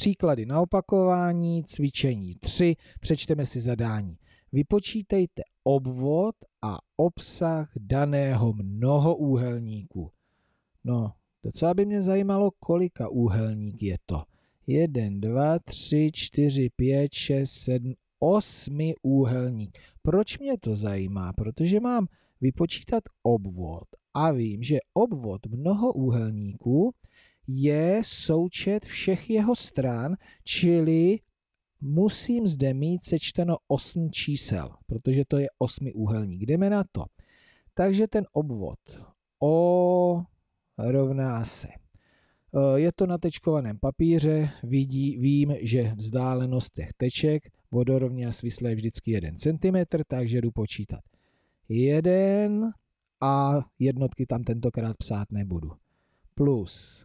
Příklady na opakování, cvičení 3, přečteme si zadání. Vypočítejte obvod a obsah daného mnohoúhelníku. No, docela by mě zajímalo, kolika úhelník je to. 1, 2, 3, 4, 5, 6, 7, 8 úhelník. Proč mě to zajímá? Protože mám vypočítat obvod a vím, že obvod mnohoúhelníků úhelníků je součet všech jeho stran, čili musím zde mít sečteno 8 čísel, protože to je osmiúhelník. Jdeme na to. Takže ten obvod O rovná se. E, je to na tečkovaném papíře, vidí, vím, že vzdálenost těch teček vodorovně a svislé je vždycky 1 cm, takže jdu počítat. 1 a jednotky tam tentokrát psát nebudu. Plus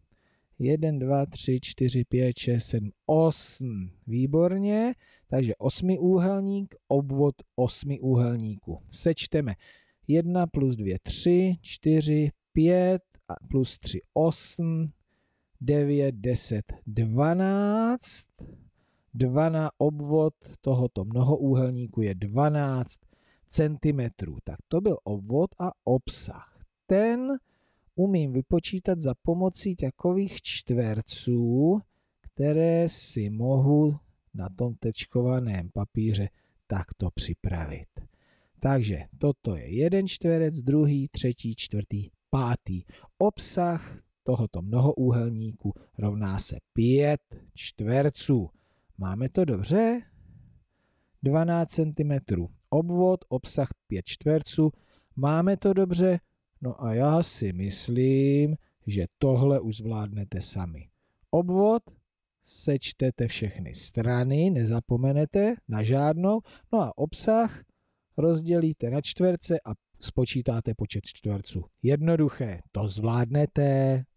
1, 2, 3, 4, 5, 6, 7, 8. Výborně. Takže osmiúhelník, obvod osmiúhelníku. Sečteme 1 plus 2, 3, 4, 5 plus 3, 8, 9, 10, 12. 2 na obvod tohoto mnohoúhelníku je 12 cm. Tak to byl obvod a obsah. Ten umím vypočítat za pomocí takových čtverců, které si mohu na tom tečkovaném papíře takto připravit. Takže toto je jeden čtverec, druhý, třetí, čtvrtý, pátý. Obsah tohoto mnohoúhelníku rovná se pět čtverců. Máme to dobře? 12 cm obvod, obsah 5 čtverců. Máme to dobře? No a já si myslím, že tohle už zvládnete sami. Obvod sečtete všechny strany, nezapomenete na žádnou, no a obsah rozdělíte na čtverce a spočítáte počet čtverců. Jednoduché, to zvládnete.